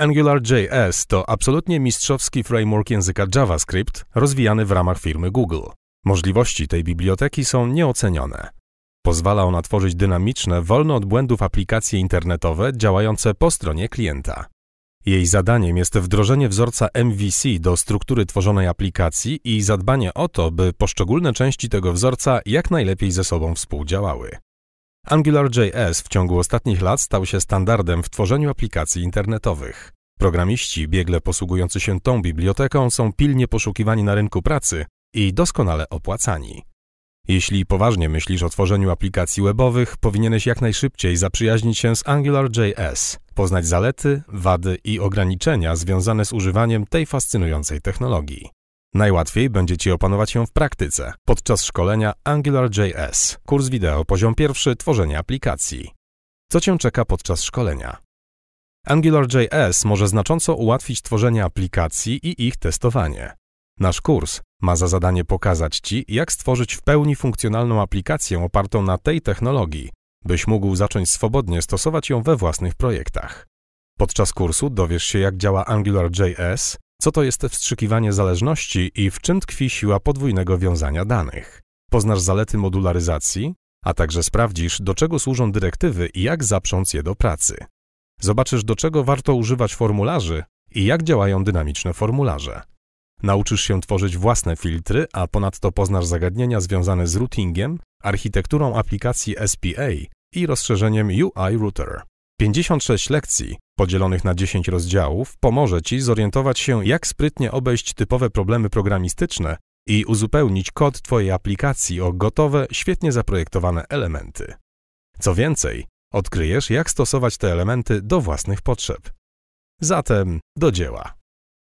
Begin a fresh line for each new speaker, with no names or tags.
AngularJS to absolutnie mistrzowski framework języka JavaScript rozwijany w ramach firmy Google. Możliwości tej biblioteki są nieocenione. Pozwala ona tworzyć dynamiczne, wolne od błędów aplikacje internetowe działające po stronie klienta. Jej zadaniem jest wdrożenie wzorca MVC do struktury tworzonej aplikacji i zadbanie o to, by poszczególne części tego wzorca jak najlepiej ze sobą współdziałały. AngularJS w ciągu ostatnich lat stał się standardem w tworzeniu aplikacji internetowych. Programiści biegle posługujący się tą biblioteką są pilnie poszukiwani na rynku pracy i doskonale opłacani. Jeśli poważnie myślisz o tworzeniu aplikacji webowych, powinieneś jak najszybciej zaprzyjaźnić się z AngularJS, poznać zalety, wady i ograniczenia związane z używaniem tej fascynującej technologii. Najłatwiej będzie Ci opanować ją w praktyce podczas szkolenia AngularJS, kurs wideo poziom pierwszy tworzenie aplikacji. Co Cię czeka podczas szkolenia? AngularJS może znacząco ułatwić tworzenie aplikacji i ich testowanie. Nasz kurs ma za zadanie pokazać Ci, jak stworzyć w pełni funkcjonalną aplikację opartą na tej technologii, byś mógł zacząć swobodnie stosować ją we własnych projektach. Podczas kursu dowiesz się, jak działa AngularJS, co to jest wstrzykiwanie zależności i w czym tkwi siła podwójnego wiązania danych? Poznasz zalety modularyzacji, a także sprawdzisz, do czego służą dyrektywy i jak zaprząc je do pracy. Zobaczysz, do czego warto używać formularzy i jak działają dynamiczne formularze. Nauczysz się tworzyć własne filtry, a ponadto poznasz zagadnienia związane z routingiem, architekturą aplikacji SPA i rozszerzeniem UI Router. 56 lekcji, podzielonych na 10 rozdziałów, pomoże Ci zorientować się, jak sprytnie obejść typowe problemy programistyczne i uzupełnić kod Twojej aplikacji o gotowe, świetnie zaprojektowane elementy. Co więcej, odkryjesz, jak stosować te elementy do własnych potrzeb. Zatem do dzieła.